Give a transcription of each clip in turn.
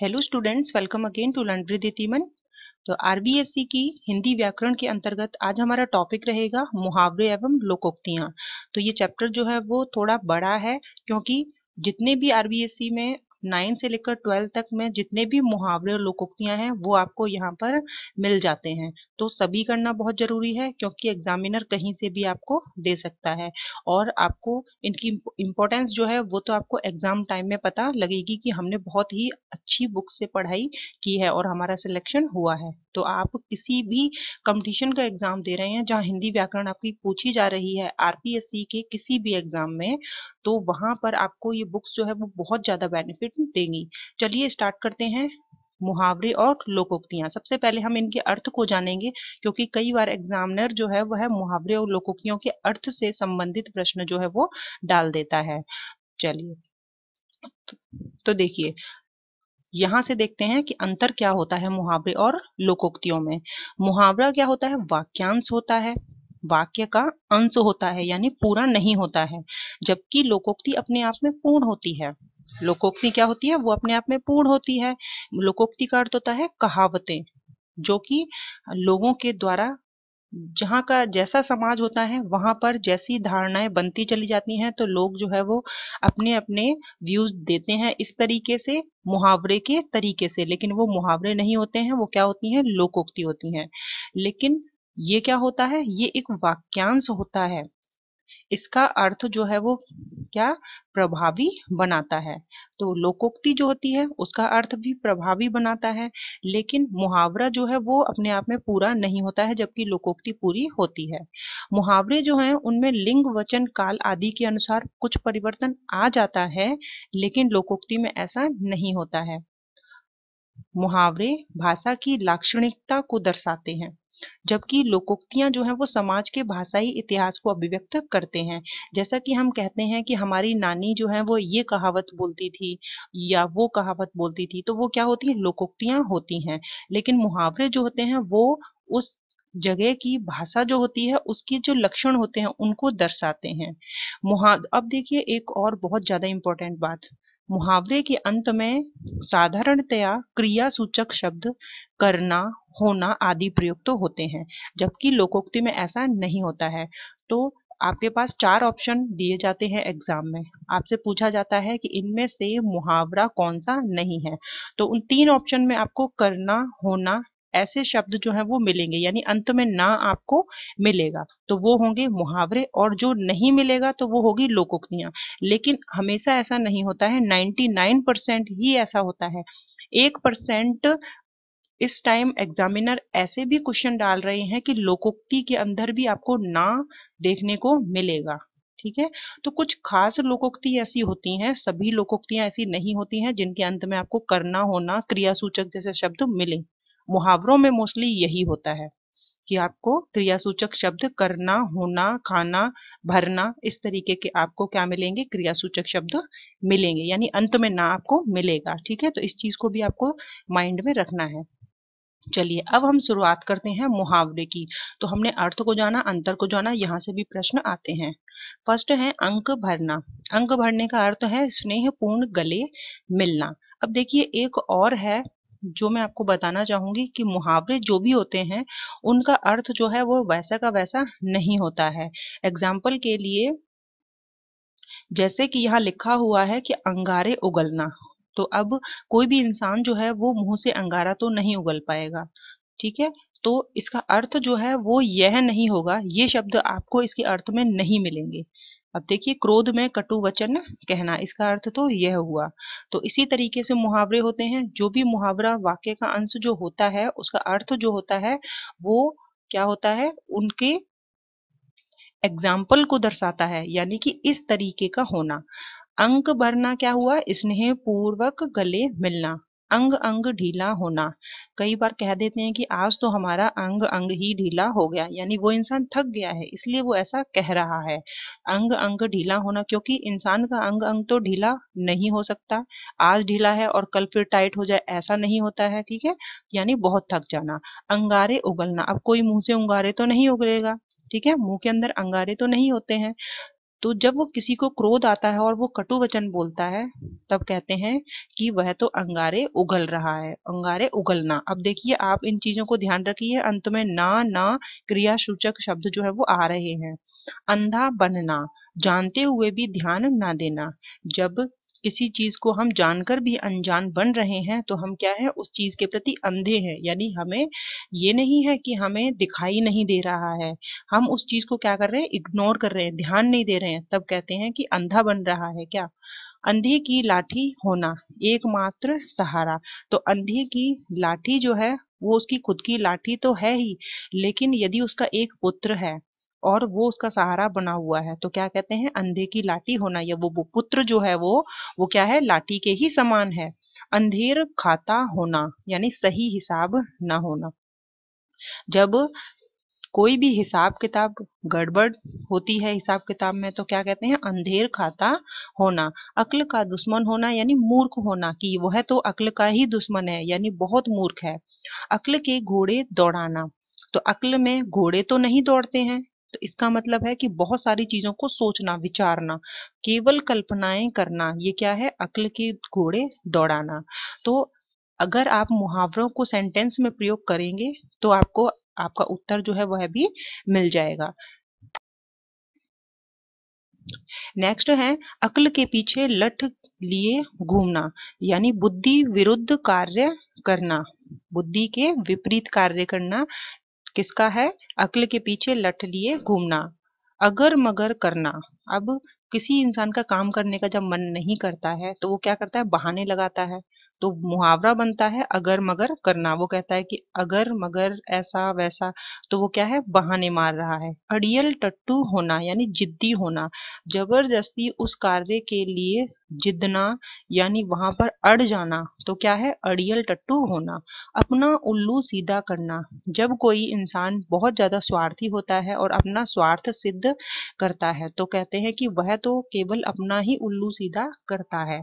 hello students welcome again to learn ब्रिद तीमन तो आरबीएससी की हिंदी व्याकरण के अंतर्गत आज हमारा टॉपिक रहेगा मुहावरे एवं लोकोक्तियाँ तो ये चैप्टर जो है वो थोड़ा बड़ा है क्योंकि जितने भी आरबीएससी में नाइन से लेकर ट्वेल्व तक में जितने भी मुहावरे और लोकोक्तियां हैं वो आपको यहाँ पर मिल जाते हैं तो सभी करना बहुत जरूरी है क्योंकि एग्जामिनर कहीं से भी आपको दे सकता है और आपको इनकी इम्पोर्टेंस जो है वो तो आपको एग्जाम टाइम में पता लगेगी कि हमने बहुत ही अच्छी बुक से पढ़ाई की है और हमारा सिलेक्शन हुआ है तो आप किसी भी कंपटीशन का एग्जाम दे रहे हैं जहां हिंदी व्याकरण आपकी पूछी जा रही है आरपीएससी के किसी भी एग्जाम में तो वहां पर आपको ये बुक्स जो है वो बहुत ज्यादा बेनिफिट देंगी चलिए स्टार्ट करते हैं मुहावरे और लोकोक्तियां सबसे पहले हम इनके अर्थ को जानेंगे क्योंकि कई बार एग्जामिनर जो है वह मुहावरे और लोकोक्तियों के अर्थ से संबंधित प्रश्न जो है वो डाल देता है चलिए तो देखिए यहां से देखते हैं कि अंतर क्या होता है मुहावरे और लोकोक्तियों में मुहावरा क्या होता है वाक्यांश होता है वाक्य का अंश होता है यानी पूरा नहीं होता है जबकि लोकोक्ति अपने आप में पूर्ण होती है लोकोक्ति क्या होती है वो अपने आप में पूर्ण होती है लोकोक्ति का अर्थ होता है कहावतें जो कि लोगों के द्वारा जहाँ का जैसा समाज होता है वहाँ पर जैसी धारणाएं बनती चली जाती हैं तो लोग जो है वो अपने अपने व्यूज देते हैं इस तरीके से मुहावरे के तरीके से लेकिन वो मुहावरे नहीं होते हैं वो क्या होती हैं लोकोक्ति होती हैं लेकिन ये क्या होता है ये एक वाक्यांश होता है इसका अर्थ जो है वो क्या प्रभावी बनाता है तो लोकोक्ति जो होती है उसका अर्थ भी प्रभावी बनाता है लेकिन मुहावरा जो है वो अपने आप में पूरा नहीं होता है जबकि लोकोक्ति पूरी होती है मुहावरे जो हैं उनमें लिंग वचन काल आदि के अनुसार कुछ परिवर्तन आ जाता है लेकिन लोकोक्ति में ऐसा नहीं होता है मुहावरे भाषा की लाक्षणिकता को दर्शाते हैं जबकि लोकोक्तियां जो हैं वो समाज के भाषाई इतिहास को अभिव्यक्त करते हैं जैसा कि हम कहते हैं कि हमारी नानी जो है वो ये कहावत बोलती थी या वो कहावत बोलती थी तो वो क्या होती है लोकोक्तियां होती हैं लेकिन मुहावरे जो होते हैं वो उस जगह की भाषा जो होती है उसके जो लक्षण होते हैं उनको दर्शाते हैं मुहा अब देखिए एक और बहुत ज़्यादा इंपॉर्टेंट बात मुहावरे के अंत में साधारणतया क्रिया सूचक शब्द करना होना आदि प्रयुक्त तो होते हैं जबकि लोकोक्ति में ऐसा नहीं होता है तो आपके पास चार ऑप्शन दिए जाते हैं एग्जाम में आपसे पूछा जाता है कि इनमें से मुहावरा कौन सा नहीं है तो उन तीन ऑप्शन में आपको करना होना ऐसे शब्द जो है वो मिलेंगे यानी अंत में ना आपको मिलेगा तो वो होंगे मुहावरे और जो नहीं मिलेगा तो वो होगी लोकोक्तियां लेकिन हमेशा ऐसा नहीं होता है 99 परसेंट ही ऐसा होता है एक परसेंट इस टाइम एग्जामिनर ऐसे भी क्वेश्चन डाल रहे हैं कि लोकोक्ति के अंदर भी आपको ना देखने को मिलेगा ठीक है तो कुछ खास लोकोक्ति ऐसी होती हैं सभी लोकोक्तियां ऐसी नहीं होती हैं जिनके अंत में आपको करना होना क्रिया सूचक जैसे शब्द मिले मुहावरों में मोस्टली यही होता है कि आपको क्रियासूचक शब्द करना होना खाना भरना इस तरीके के आपको क्या मिलेंगे क्रियासूचक शब्द मिलेंगे यानी अंत में ना आपको मिलेगा ठीक है तो इस चीज को भी आपको माइंड में रखना है चलिए अब हम शुरुआत करते हैं मुहावरे की तो हमने अर्थ को जाना अंतर को जाना यहाँ से भी प्रश्न आते हैं फर्स्ट है अंक भरना अंक भरने का अर्थ है स्नेहपूर्ण गले मिलना अब देखिए एक और है जो मैं आपको बताना चाहूंगी कि मुहावरे जो भी होते हैं उनका अर्थ जो है वो वैसा का वैसा नहीं होता है एग्जाम्पल के लिए जैसे कि यहाँ लिखा हुआ है कि अंगारे उगलना तो अब कोई भी इंसान जो है वो मुंह से अंगारा तो नहीं उगल पाएगा ठीक है तो इसका अर्थ जो है वो यह नहीं होगा ये शब्द आपको इसके अर्थ में नहीं मिलेंगे अब देखिए क्रोध में कटु वचन कहना इसका अर्थ तो यह हुआ तो इसी तरीके से मुहावरे होते हैं जो भी मुहावरा वाक्य का अंश जो होता है उसका अर्थ जो होता है वो क्या होता है उनके एग्जाम्पल को दर्शाता है यानी कि इस तरीके का होना अंक भरना क्या हुआ स्नेह पूर्वक गले मिलना अंग अंग ढीला होना कई बार कह देते हैं कि आज तो हमारा अंग अंग ही ढीला हो गया यानी वो इंसान थक गया है इसलिए वो ऐसा कह रहा है अंग अंग ढीला होना क्योंकि इंसान का अंग अंग तो ढीला नहीं हो सकता आज ढीला है और कल फिर टाइट हो जाए ऐसा नहीं होता है ठीक है यानी बहुत थक जाना अंगारे उगलना अब कोई मुंह से उंगारे तो नहीं उगलेगा ठीक है मुंह के अंदर अंगारे तो नहीं होते हैं तो जब वो किसी को क्रोध आता है और वो कटु वचन बोलता है तब कहते हैं कि वह तो अंगारे उगल रहा है अंगारे उगलना अब देखिए आप इन चीजों को ध्यान रखिए अंत में ना ना क्रिया सूचक शब्द जो है वो आ रहे हैं अंधा बनना जानते हुए भी ध्यान ना देना जब किसी चीज को हम जानकर भी अनजान बन रहे हैं तो हम क्या है उस चीज के प्रति अंधे हैं यानी हमें ये नहीं है कि हमें दिखाई नहीं दे रहा है हम उस चीज को क्या कर रहे हैं इग्नोर कर रहे हैं ध्यान नहीं दे रहे हैं तब कहते हैं कि अंधा बन रहा है क्या अंधे की लाठी होना एकमात्र सहारा तो अंधे की लाठी जो है वो उसकी खुद की लाठी तो है ही लेकिन यदि उसका एक पुत्र है और वो उसका सहारा बना हुआ है तो क्या कहते हैं अंधे की लाठी होना या वो, वो पुत्र जो है वो वो क्या है लाठी के ही समान है अंधेर खाता होना यानी सही हिसाब ना होना जब कोई भी हिसाब किताब गड़बड़ होती है हिसाब किताब में तो क्या कहते हैं अंधेर खाता होना अक्ल का दुश्मन होना यानी मूर्ख होना कि वह तो अक्ल का ही दुश्मन है यानी बहुत मूर्ख है अक्ल के घोड़े दौड़ाना तो अक्ल में घोड़े तो नहीं दौड़ते हैं तो इसका मतलब है कि बहुत सारी चीजों को सोचना विचारना केवल कल्पनाएं करना ये क्या है अक्ल के घोड़े दौड़ाना तो अगर आप मुहावरों को सेंटेंस में प्रयोग करेंगे तो आपको आपका उत्तर जो है वह भी मिल जाएगा नेक्स्ट है अकल के पीछे लठ लिए घूमना यानी बुद्धि विरुद्ध कार्य करना बुद्धि के विपरीत कार्य करना किसका है अक्ल के पीछे लट लिए घूमना अगर मगर करना अब किसी इंसान का काम करने का जब मन नहीं करता है तो वो क्या करता है बहाने लगाता है तो मुहावरा बनता है अगर मगर करना वो कहता है कि अगर मगर ऐसा वैसा तो वो क्या है बहाने मार रहा है अड़ियल टट्टू होना यानी जिद्दी होना जबरदस्ती उस कार्य के लिए जिदना यानी वहां पर अड़ जाना तो क्या है अड़ियल टट्टू होना अपना उल्लू सीधा करना जब कोई इंसान बहुत ज्यादा स्वार्थी होता है और अपना स्वार्थ सिद्ध करता है तो कहते हैं कि वह तो केवल अपना ही उल्लू सीधा करता है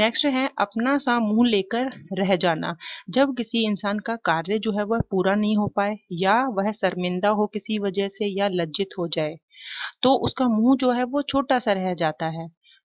नेक्स्ट है अपना सा मुंह लेकर रह जाना जब किसी इंसान का कार्य जो है वह पूरा नहीं हो पाए या वह शर्मिंदा हो किसी वजह से या लज्जित हो जाए तो उसका मुंह जो है वो छोटा सा रह जाता है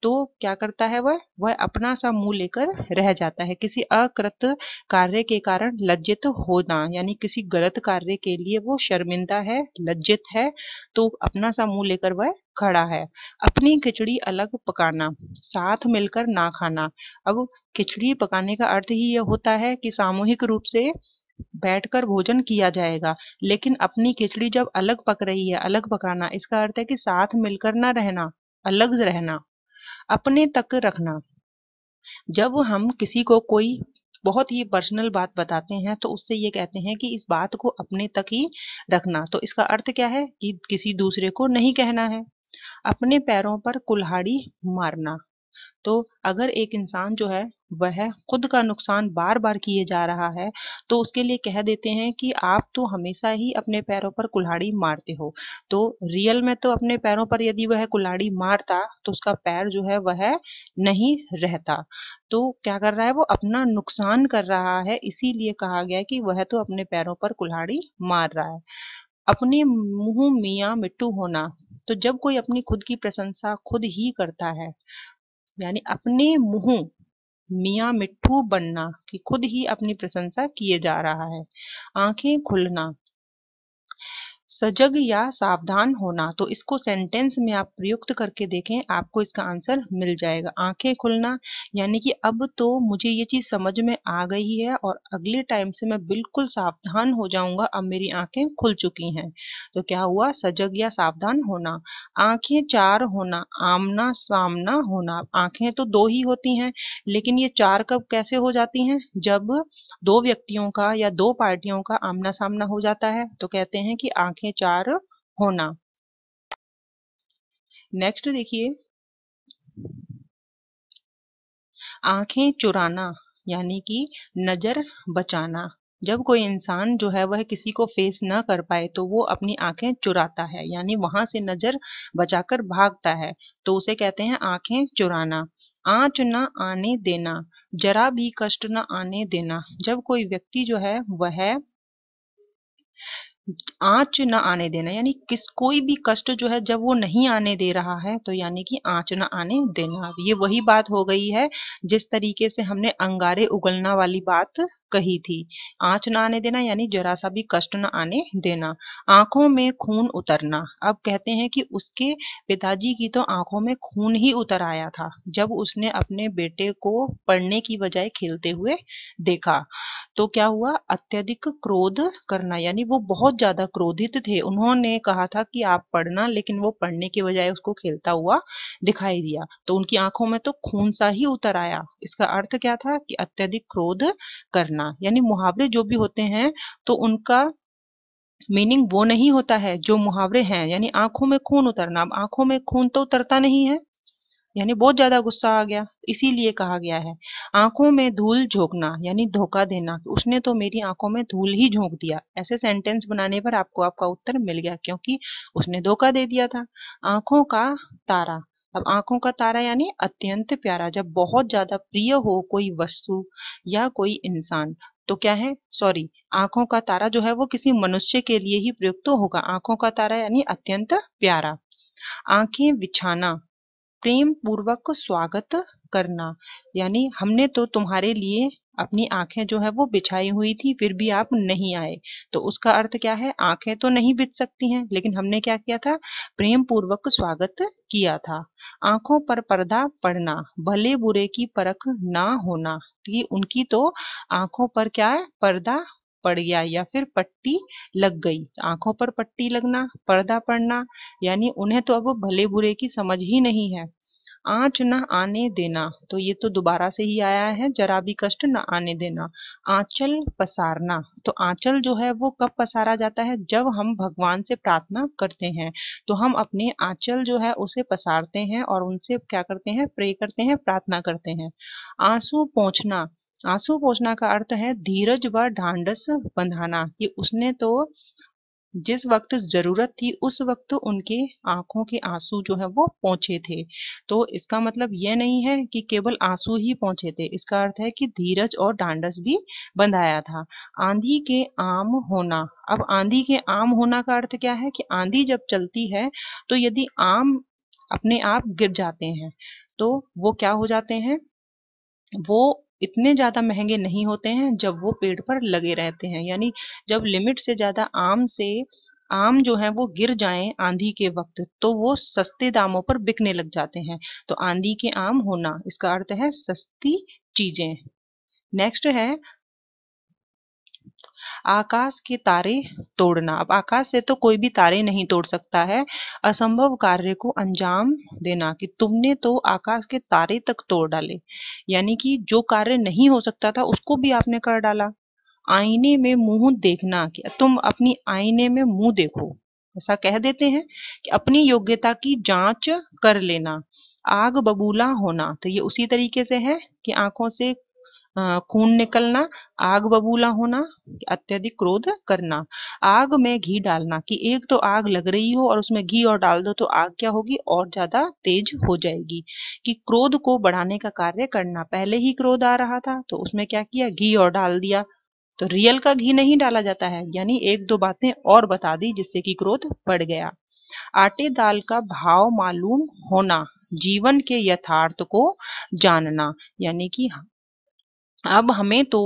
तो क्या करता है वह वह अपना सा मुंह लेकर रह जाता है किसी अकृत कार्य के कारण लज्जित होना यानी किसी गलत कार्य के लिए वो शर्मिंदा है लज्जित है तो अपना सा मुंह लेकर वह खड़ा है अपनी खिचड़ी अलग पकाना साथ मिलकर ना खाना अब खिचड़ी पकाने का अर्थ ही यह होता है कि सामूहिक रूप से बैठकर भोजन किया जाएगा लेकिन अपनी खिचड़ी जब अलग पक रही है अलग पकाना इसका अर्थ है कि साथ मिलकर ना रहना अलग रहना अपने तक रखना जब हम किसी को कोई बहुत ही पर्सनल बात बताते हैं तो उससे ये कहते हैं कि इस बात को अपने तक ही रखना तो इसका अर्थ क्या है कि किसी दूसरे को नहीं कहना है अपने पैरों पर कुल्हाड़ी मारना तो अगर एक इंसान जो है वह खुद का नुकसान बार बार किए जा रहा है तो उसके लिए कह देते हैं कि आप तो हमेशा ही अपने पैरों पर कुल्हाड़ी मारते हो तो रियल में तो अपने पैरों पर यदि वह कुल्हाड़ी मारता तो उसका पैर जो है वह नहीं रहता तो क्या कर रहा है वो अपना नुकसान कर रहा है इसीलिए कहा गया कि वह तो अपने पैरों पर कुल्हाड़ी मार रहा है अपने मुंह मियाँ मिट्टू होना तो जब कोई अपनी खुद की प्रशंसा खुद ही करता है यानी अपने मुंह मियाँ मिट्ठू बनना कि खुद ही अपनी प्रशंसा किए जा रहा है आंखें खुलना सजग या सावधान होना तो इसको सेंटेंस में आप प्रयुक्त करके देखें आपको इसका आंसर मिल जाएगा आंखें खुलना यानी कि अब तो मुझे ये चीज़ समझ में आ गई है और अगले टाइम से मैं बिल्कुल सावधान हो जाऊंगा अब मेरी आंखें खुल चुकी हैं तो क्या हुआ सजग या सावधान होना आंखें चार होना आमना सामना होना आंखें तो दो ही होती हैं लेकिन ये चार कब कैसे हो जाती हैं जब दो व्यक्तियों का या दो पार्टियों का आमना सामना हो जाता है तो कहते हैं कि आंखें देखें चार होना नेक्स्ट देखिए आंखें चुराना यानी कि नजर बचाना जब कोई इंसान जो है वह किसी को फेस ना कर पाए तो वो अपनी आंखें चुराता है यानी वहां से नजर बचाकर भागता है तो उसे कहते हैं आंखें चुराना आंच न आने देना जरा भी कष्ट ना आने देना जब कोई व्यक्ति जो है वह आंच ना आने देना यानी किस कोई भी कष्ट जो है जब वो नहीं आने दे रहा है तो यानी कि आंच ना आने देना ये वही बात हो गई है जिस तरीके से हमने अंगारे उगलना वाली बात कही थी आँच ना आने देना यानी जरा सा भी कष्ट ना आने देना आंखों में खून उतरना अब कहते हैं कि उसके पिताजी की तो आंखों में खून ही उतर आया था जब उसने अपने बेटे को पढ़ने की बजाय खेलते हुए देखा तो क्या हुआ अत्यधिक क्रोध करना यानी वो बहुत ज्यादा क्रोधित थे उन्होंने कहा था कि आप पढ़ना लेकिन वो पढ़ने के बजाय उसको खेलता हुआ दिखाई दिया तो उनकी आंखों में तो खून सा ही उतर आया इसका अर्थ क्या था कि अत्यधिक क्रोध करना करना यानी मुहावरे जो भी होते हैं तो उनका मीनिंग वो नहीं होता है जो मुहावरे हैं यानी आंखों में खून उतरना अब आंखों में खून तो उतरता नहीं है यानी बहुत ज्यादा गुस्सा आ गया इसीलिए कहा गया है आंखों में धूल झोंकना यानी धोखा देना उसने तो मेरी आंखों में धूल ही झोंक दिया ऐसे सेंटेंस बनाने पर आपको आपका उत्तर मिल गया क्योंकि उसने धोखा दे दिया था आंखों का तारा अब आंखों का तारा यानी अत्यंत प्यारा जब बहुत ज्यादा प्रिय हो कोई वस्तु या कोई इंसान तो क्या है सॉरी आंखों का तारा जो है वो किसी मनुष्य के लिए ही प्रयुक्त तो होगा आंखों का तारा यानी अत्यंत प्यारा आंखें बिछाना प्रेम पूर्वक स्वागत करना यानी हमने तो तुम्हारे लिए अपनी आंखें जो है वो बिछाई हुई थी फिर भी आप नहीं आए तो उसका अर्थ क्या है आंखें तो नहीं बिछ सकती हैं लेकिन हमने क्या किया था प्रेम पूर्वक स्वागत किया था आंखों पर पर्दा पड़ना भले बुरे की परख ना होना कि उनकी तो आंखों पर क्या है पर्दा पड़ गया या फिर पट्टी लग गई आंखों पर पट्टी लगना पर्दा पड़ना यानी उन्हें तो अब भले बुरे की समझ ही नहीं है आंच न आने देना तो ये तो दोबारा से ही आया है जरा भी कष्ट न आने देना आंचल पसारना तो आंचल जो है वो कब पसारा जाता है जब हम भगवान से प्रार्थना करते हैं तो हम अपने आंचल जो है उसे पसारते हैं और उनसे क्या करते हैं प्रे करते हैं प्रार्थना करते हैं आंसू पहुंचना आंसू पोछना का अर्थ है धीरज व ढांडस बंधाना कि उसने तो जिस वक्त जरूरत थी उस वक्त उनके आंखों के आंसू जो है वो पहुंचे थे तो इसका मतलब यह नहीं है कि केवल आंसू ही पहुंचे थे इसका अर्थ है कि धीरज और डांडस भी बंधाया था आंधी के आम होना अब आंधी के आम होना का अर्थ क्या है कि आंधी जब चलती है तो यदि आम अपने आप गिर जाते हैं तो वो क्या हो जाते हैं वो इतने ज़्यादा महंगे नहीं होते हैं जब वो पेड़ पर लगे रहते हैं यानी जब लिमिट से ज़्यादा आम से आम जो है वो गिर जाएं आंधी के वक्त तो वो सस्ते दामों पर बिकने लग जाते हैं तो आंधी के आम होना इसका अर्थ है सस्ती चीजें नेक्स्ट है आकाश के तारे तोड़ना अब आकाश से तो कोई भी तारे नहीं तोड़ सकता है असंभव कार्य को अंजाम देना कि तुमने तो आकाश के तारे तक तोड़ डाले यानी कि जो कार्य नहीं हो सकता था उसको भी आपने कर डाला आईने में मुंह देखना कि तुम अपनी आईने में मुंह देखो ऐसा कह देते हैं कि अपनी योग्यता की जांच कर लेना आग बबूला होना तो ये उसी तरीके से है कि आंखों से खून निकलना आग बबूला होना अत्यधिक क्रोध करना आग में घी डालना कि एक तो आग लग रही हो और उसमें घी और डाल दो तो आग क्या होगी और ज्यादा तेज हो जाएगी कि क्रोध को बढ़ाने का कार्य करना पहले ही क्रोध आ रहा था तो उसमें क्या किया घी और डाल दिया तो रियल का घी नहीं डाला जाता है यानी एक दो बातें और बता दी जिससे कि क्रोध बढ़ गया आटे दाल का भाव मालूम होना जीवन के यथार्थ को जानना यानी कि अब हमें तो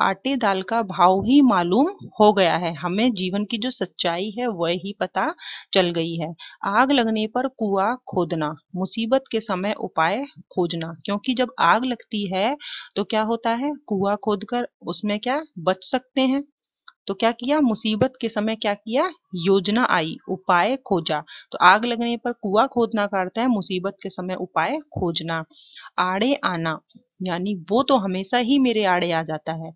आटे दाल का भाव ही मालूम हो गया है हमें जीवन की जो सच्चाई है वह ही पता चल गई है आग लगने पर कुआ खोदना मुसीबत के समय उपाय खोजना क्योंकि जब आग लगती है तो क्या होता है कुआ खोदकर उसमें क्या बच सकते हैं तो क्या किया मुसीबत के समय क्या किया योजना आई उपाय खोजा तो आग लगने पर कुआ खोदना करता है मुसीबत के समय उपाय खोजना आड़े आना यानी वो तो हमेशा ही मेरे आड़े आ जाता है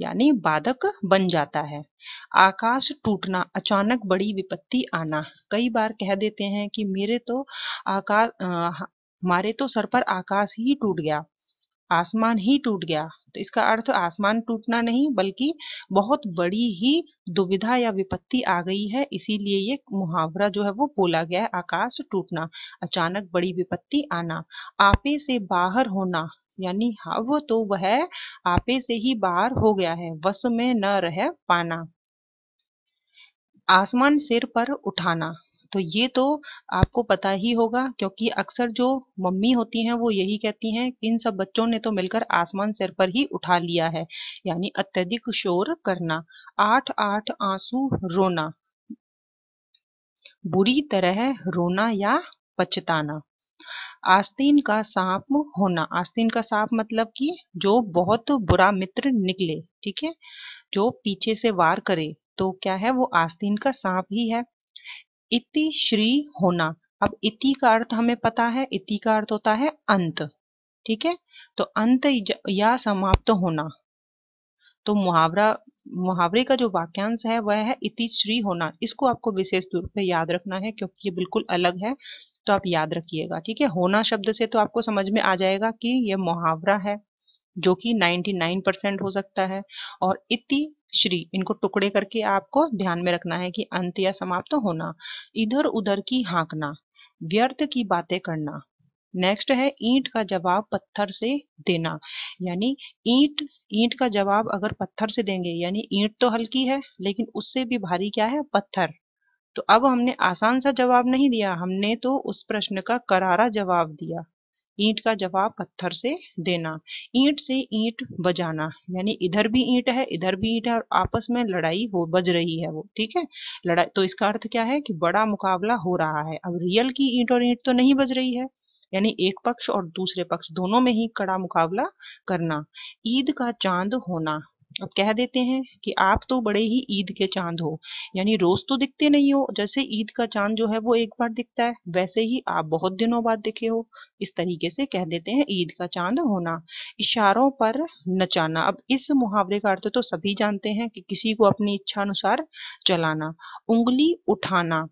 यानी बाधक बन जाता है आकाश टूटना अचानक बड़ी विपत्ति आना कई बार कह देते हैं कि मेरे तो आकाश हमारे तो सर पर आकाश ही टूट गया आसमान ही टूट गया तो इसका अर्थ आसमान टूटना नहीं बल्कि बहुत बड़ी ही दुविधा या विपत्ति आ गई है इसीलिए ये मुहावरा जो है वो बोला गया है आकाश टूटना अचानक बड़ी विपत्ति आना आपे से बाहर होना यानी हव हाँ, तो वह आपे से ही बाहर हो गया है वश में न रह पाना आसमान सिर पर उठाना तो ये तो आपको पता ही होगा क्योंकि अक्सर जो मम्मी होती हैं वो यही कहती हैं कि इन सब बच्चों ने तो मिलकर आसमान सिर पर ही उठा लिया है यानी अत्यधिक शोर करना आठ आठ आंसू रोना बुरी तरह रोना या पछताना आस्तीन का सांप होना आस्तीन का सांप मतलब कि जो बहुत बुरा मित्र निकले ठीक है जो पीछे से वार करे तो क्या है वो आस्तीन का सांप ही है इति श्री होना अब इति का अर्थ हमें पता है इति का अर्थ होता है अंत ठीक है तो अंत या समाप्त तो होना तो मुहावरा मुहावरे का जो वाक्यांश है वह है इति श्री होना इसको आपको विशेष तौर पर याद रखना है क्योंकि ये बिल्कुल अलग है तो आप याद रखिएगा ठीक है होना शब्द से तो आपको समझ में आ जाएगा कि यह मुहावरा है जो कि 99 परसेंट हो सकता है और इति श्री इनको टुकड़े करके आपको ध्यान में रखना है कि अंत या समाप्त तो होना इधर उधर की हाँकना व्यर्थ की बातें करना नेक्स्ट है ईंट का जवाब पत्थर से देना यानी ईंट ईंट का जवाब अगर पत्थर से देंगे यानी ईंट तो हल्की है लेकिन उससे भी भारी क्या है पत्थर तो अब हमने आसान सा जवाब नहीं दिया हमने तो उस प्रश्न का करारा जवाब दिया ईंट का जवाब पत्थर से देना ईंट से ईंट बजाना यानी इधर भी ईंट है इधर भी ईंट है और आपस में लड़ाई हो बज रही है वो ठीक है लड़ाई तो इसका अर्थ क्या है कि बड़ा मुकाबला हो रहा है अब रियल की ईंट और ईंट तो नहीं बज रही है यानी एक पक्ष और दूसरे पक्ष दोनों में ही कड़ा मुकाबला करना ईद का चांद होना अब कह देते हैं कि आप तो बड़े ही ईद के चांद हो यानी रोज तो दिखते नहीं हो जैसे ईद का चांद जो है वो एक बार दिखता है वैसे ही आप बहुत दिनों बाद दिखे हो इस तरीके से कह देते हैं ईद का चांद होना इशारों पर नचाना अब इस मुहावरे का अर्थ तो सभी जानते हैं कि किसी को अपनी इच्छा अनुसार चलाना उंगली उठाना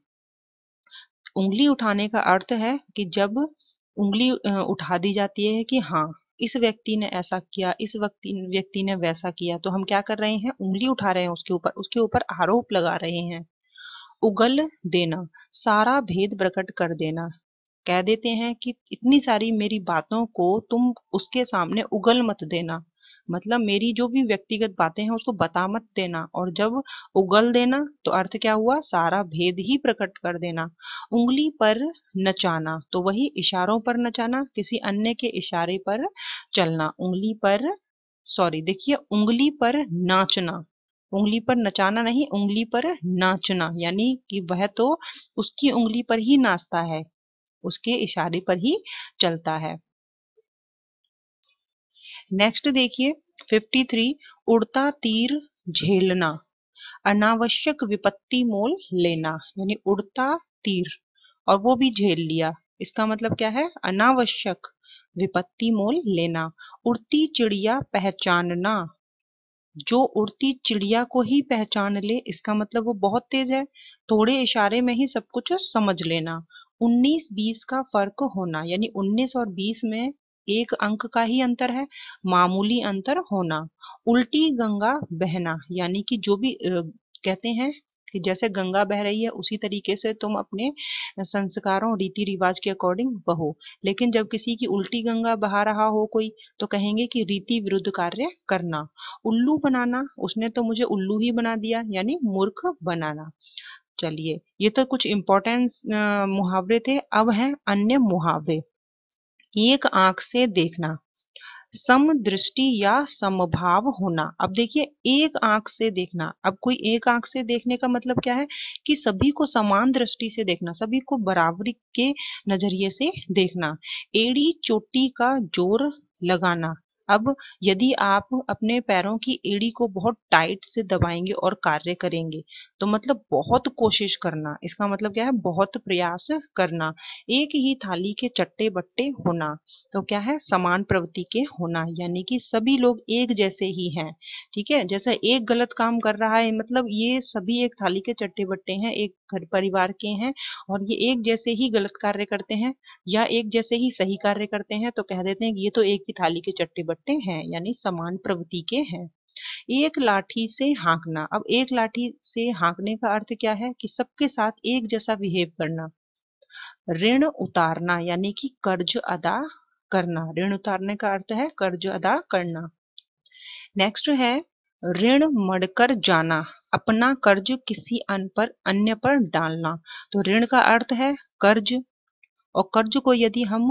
उंगली उठाने का अर्थ है कि जब उंगली उठा दी जाती है कि हाँ इस व्यक्ति ने ऐसा किया इस व्यक्ति व्यक्ति ने वैसा किया तो हम क्या कर रहे हैं उंगली उठा रहे हैं उसके ऊपर उसके ऊपर आरोप लगा रहे हैं उगल देना सारा भेद प्रकट कर देना कह देते हैं कि इतनी सारी मेरी बातों को तुम उसके सामने उगल मत देना मतलब मेरी जो भी व्यक्तिगत बातें हैं उसको बता मत देना और जब उगल देना तो अर्थ क्या हुआ सारा भेद ही प्रकट कर देना उंगली पर नचाना तो वही इशारों पर नचाना किसी अन्य के इशारे पर चलना उंगली पर सॉरी देखिए उंगली पर नाचना उंगली पर नचाना नहीं उंगली पर नाचना यानी कि वह तो उसकी उंगली पर ही नाचता है उसके इशारे पर ही चलता है नेक्स्ट देखिए 53 उड़ता तीर झेलना अनावश्यक विपत्ति मोल लेना यानी उड़ता तीर और वो भी झेल लिया इसका मतलब क्या है अनावश्यक विपत्ति मोल लेना उड़ती चिड़िया पहचानना जो उड़ती चिड़िया को ही पहचान ले इसका मतलब वो बहुत तेज है थोड़े इशारे में ही सब कुछ समझ लेना 19-20 का फर्क होना यानी 19 और 20 में एक अंक का ही अंतर है मामूली अंतर होना उल्टी गंगा बहना यानी कि जो भी कहते हैं कि जैसे गंगा बह रही है उसी तरीके से तुम अपने संस्कारों रीति रिवाज के अकॉर्डिंग बहो लेकिन जब किसी की उल्टी गंगा बहा रहा हो कोई तो कहेंगे कि रीति विरुद्ध कार्य करना उल्लू बनाना उसने तो मुझे उल्लू ही बना दिया यानी मूर्ख बनाना चलिए ये तो कुछ इंपॉर्टेंट मुहावरे थे अब हैं अन्य मुहावरे एक आंख से देखना दृष्टि या समभाव होना अब देखिए एक आंख से देखना अब कोई एक आंख से देखने का मतलब क्या है कि सभी को समान दृष्टि से देखना सभी को बराबरी के नजरिए से देखना एड़ी चोटी का जोर लगाना अब यदि आप अपने पैरों की एड़ी को बहुत टाइट से दबाएंगे और कार्य करेंगे तो मतलब बहुत कोशिश करना इसका मतलब क्या है बहुत प्रयास करना एक ही थाली के चट्टे बट्टे होना तो क्या है समान प्रवृत्ति के होना यानी कि सभी लोग एक जैसे ही हैं ठीक है जैसे एक गलत काम कर रहा है मतलब ये सभी एक थाली के चट्टे बट्टे हैं एक घर परिवार के हैं और ये एक जैसे ही गलत कार्य करते हैं या एक जैसे ही सही कार्य करते हैं तो कह देते हैं कि ये तो एक ही थाली के चट्टे बट्टे हैं यानी समान प्रवृत्ति के हैं एक लाठी से हाँकना अब एक लाठी से हाँकने का अर्थ क्या है कि सबके साथ एक जैसा बिहेव करना ऋण उतारना यानी कि कर्ज अदा करना ऋण उतारने का अर्थ है कर्ज अदा करना नेक्स्ट है ऋण मड़कर जाना अपना कर्ज किसी अन पर अन्य पर डालना तो ऋण का अर्थ है कर्ज और कर्ज को यदि हम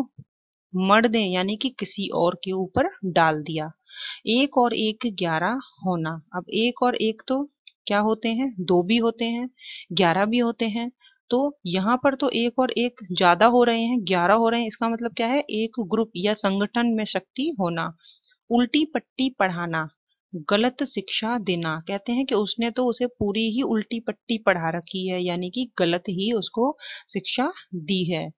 मर दें यानी कि किसी और के ऊपर डाल दिया एक और एक ग्यारह होना अब एक और एक तो क्या होते हैं दो भी होते हैं ग्यारह भी होते हैं तो यहाँ पर तो एक और एक ज्यादा हो रहे हैं ग्यारह हो रहे हैं इसका मतलब क्या है एक ग्रुप या संगठन में शक्ति होना उल्टी पट्टी पढ़ाना गलत शिक्षा देना कहते हैं कि उसने तो उसे पूरी ही उल्टी पट्टी पढ़ा रखी है यानी कि गलत ही उसको शिक्षा दी है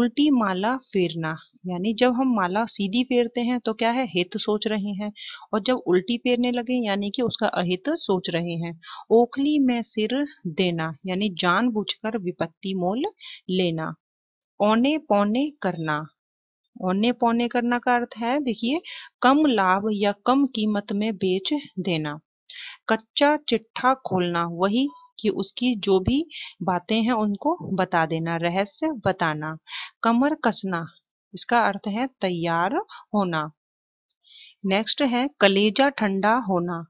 उल्टी माला फेरना यानी जब हम माला सीधी फेरते हैं तो क्या है हित सोच रहे हैं और जब उल्टी फेरने लगे यानी कि उसका अहित सोच रहे हैं ओखली में सिर देना यानी जानबूझकर विपत्ति मोल लेना औने पौने करना औने पौने करना का अर्थ है देखिए कम लाभ या कम कीमत में बेच देना कच्चा चिट्ठा खोलना वही कि उसकी जो भी बातें हैं उनको बता देना रहस्य बताना कमर कसना इसका अर्थ है तैयार होना नेक्स्ट है कलेजा ठंडा होना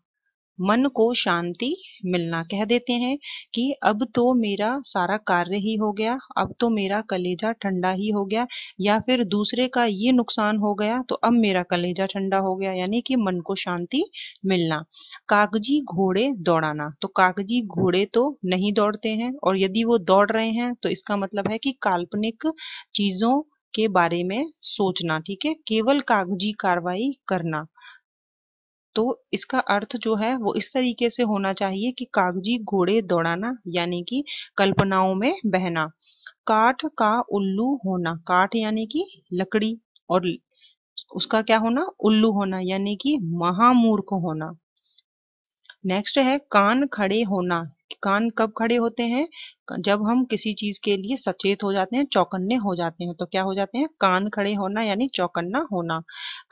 मन को शांति मिलना कह देते हैं कि अब तो मेरा सारा कार्य ही हो गया अब तो मेरा कलेजा ठंडा ही हो गया या फिर दूसरे का ये नुकसान हो गया तो अब मेरा कलेजा ठंडा हो गया यानी कि मन को शांति मिलना कागजी घोड़े दौड़ाना तो कागजी घोड़े तो नहीं दौड़ते हैं और यदि वो दौड़ रहे हैं तो इसका मतलब है कि काल्पनिक चीजों के बारे में सोचना ठीक है केवल कागजी कार्रवाई करना तो इसका अर्थ जो है वो इस तरीके से होना चाहिए कि कागजी घोड़े दौड़ाना यानी कि कल्पनाओं में बहना काठ का उल्लू होना काठ यानी कि लकड़ी और उसका क्या होना उल्लू होना यानी कि महामूर्ख होना नेक्स्ट है कान खड़े होना कान कब खड़े होते हैं जब हम किसी चीज के लिए सचेत हो जाते हैं चौकन्ने हो जाते हैं तो क्या हो जाते हैं कान खड़े होना यानी चौकन्ना होना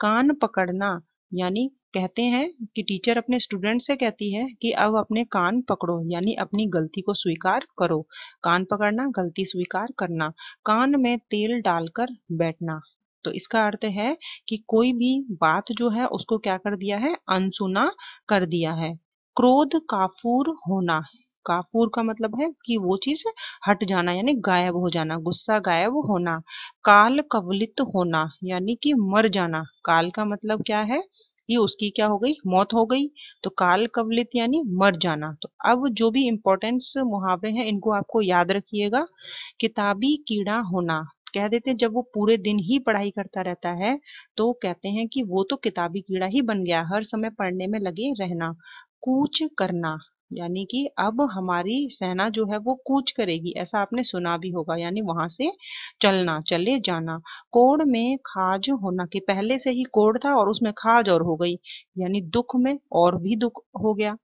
कान पकड़ना यानी कहते हैं कि टीचर अपने स्टूडेंट से कहती है कि अब अपने कान पकड़ो यानी अपनी गलती को स्वीकार करो कान पकड़ना गलती स्वीकार करना कान में तेल डालकर बैठना तो इसका अर्थ है कि कोई भी बात जो है उसको क्या कर दिया है अनसुना कर दिया है क्रोध काफूर होना काफूर का मतलब है कि वो चीज हट जाना यानी गायब हो जाना गुस्सा गायब होना काल कवलित होना यानी कि मर जाना काल का मतलब क्या है ये उसकी क्या हो गई मौत हो गई तो काल कवलित यानी मर जाना तो अब जो भी इम्पोर्टेंस मुहावरे हैं इनको आपको याद रखिएगा किताबी कीड़ा होना कह देते हैं जब वो पूरे दिन ही पढ़ाई करता रहता है तो कहते हैं कि वो तो किताबी कीड़ा ही बन गया हर समय पढ़ने में लगे रहना कूच करना यानी कि अब हमारी सेना जो है वो कूच करेगी ऐसा आपने सुना भी होगा यानी वहां से चलना चले जाना कोड में खाज होना कि पहले से ही कोड था और उसमें खाज और हो गई यानी दुख में और भी दुख हो गया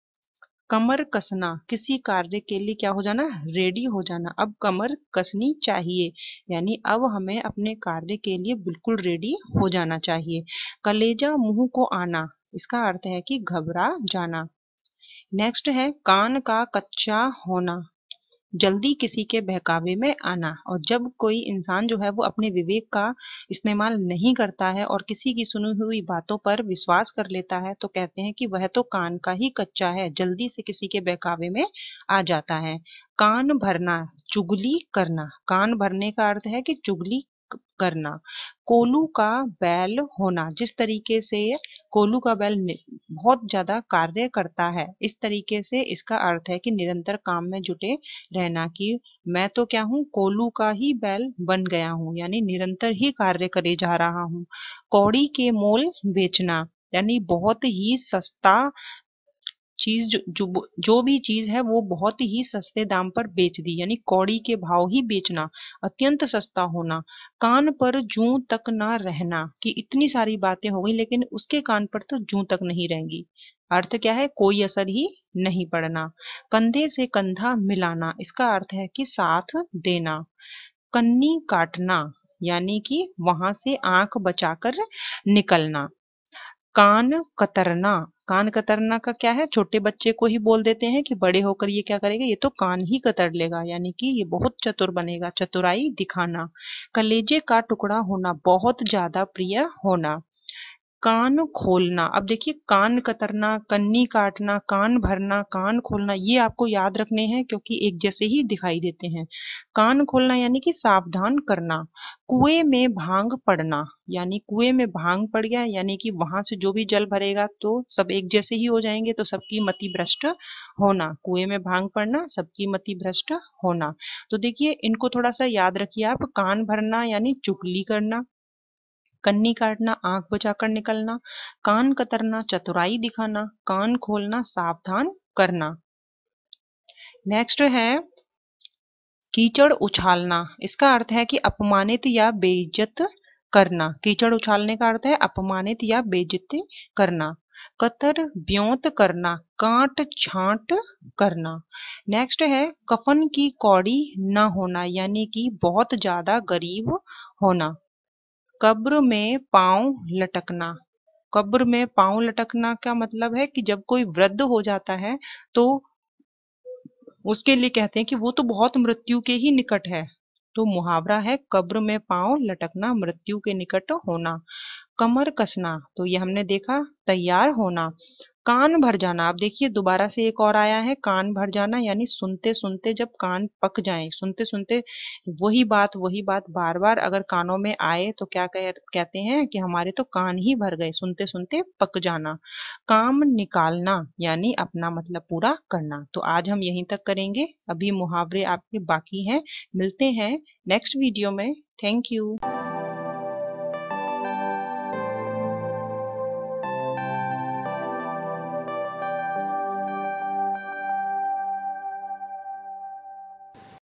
कमर कसना किसी कार्य के लिए क्या हो जाना रेडी हो जाना अब कमर कसनी चाहिए यानी अब हमें अपने कार्य के लिए बिल्कुल रेडी हो जाना चाहिए कलेजा मुंह को आना इसका अर्थ है कि घबरा जाना नेक्स्ट है कान का कच्चा होना जल्दी किसी के बहकावे में आना और जब कोई इंसान जो है वो अपने विवेक का इस्तेमाल नहीं करता है और किसी की सुनी हुई बातों पर विश्वास कर लेता है तो कहते हैं कि वह तो कान का ही कच्चा है जल्दी से किसी के बहकावे में आ जाता है कान भरना चुगली करना कान भरने का अर्थ है कि चुगली करना कोलू का बैल होना जिस तरीके से कोलू का बैल बहुत ज्यादा कार्य करता है इस तरीके से इसका अर्थ है कि निरंतर काम में जुटे रहना कि मैं तो क्या हूँ कोलू का ही बैल बन गया हूँ यानी निरंतर ही कार्य करे जा रहा हूँ कौड़ी के मोल बेचना यानी बहुत ही सस्ता चीज जो, जो भी चीज है वो बहुत ही सस्ते दाम पर बेच दी यानी कौड़ी के भाव ही बेचना अत्यंत सस्ता होना कान पर जू तक ना रहना कि इतनी सारी बातें हो गई लेकिन उसके कान पर तो जू तक नहीं रहेंगी अर्थ क्या है कोई असर ही नहीं पड़ना कंधे से कंधा मिलाना इसका अर्थ है कि साथ देना कन्नी काटना यानी कि वहां से आंख बचाकर निकलना कान कतरना कान कतरना का क्या है छोटे बच्चे को ही बोल देते हैं कि बड़े होकर ये क्या करेगा ये तो कान ही कतर लेगा यानी कि ये बहुत चतुर बनेगा चतुराई दिखाना कलेजे का टुकड़ा होना बहुत ज्यादा प्रिय होना कान खोलना अब देखिए कान कतरना कन्नी काटना कान भरना कान खोलना ये आपको याद रखने हैं क्योंकि एक जैसे ही दिखाई देते हैं कान खोलना यानी कि सावधान करना कुएं में भांग पड़ना यानी कुएं में भांग पड़ गया यानी कि वहां से जो भी जल भरेगा तो सब एक जैसे ही हो जाएंगे तो सबकी मति भ्रष्ट होना कुएं में भांग पड़ना सबकी मति भ्रष्ट होना तो देखिए इनको थोड़ा सा याद रखिए आप कान भरना यानी चुगली करना कन्नी काटना आंख बचाकर निकलना कान कतरना चतुराई दिखाना कान खोलना सावधान करना नेक्स्ट है कीचड़ उछालना इसका अर्थ है कि अपमानित या बेइज्जत करना कीचड़ उछालने का अर्थ है अपमानित या बेइज्जती करना कतर ब्योत करना काट छांट करना नेक्स्ट है कफन की कौड़ी न होना यानी कि बहुत ज्यादा गरीब होना कब्र में पांव लटकना कब्र में पांव लटकना का मतलब है कि जब कोई वृद्ध हो जाता है तो उसके लिए कहते हैं कि वो तो बहुत मृत्यु के ही निकट है तो मुहावरा है कब्र में पांव लटकना मृत्यु के निकट होना कमर कसना तो ये हमने देखा तैयार होना कान भर जाना आप देखिए दोबारा से एक और आया है कान भर जाना यानी सुनते सुनते जब कान पक जाए सुनते सुनते वही बात वही बात बार बार अगर कानों में आए तो क्या कह, कहते हैं कि हमारे तो कान ही भर गए सुनते सुनते पक जाना काम निकालना यानी अपना मतलब पूरा करना तो आज हम यहीं तक करेंगे अभी मुहावरे आपके बाकी हैं मिलते हैं नेक्स्ट वीडियो में थैंक यू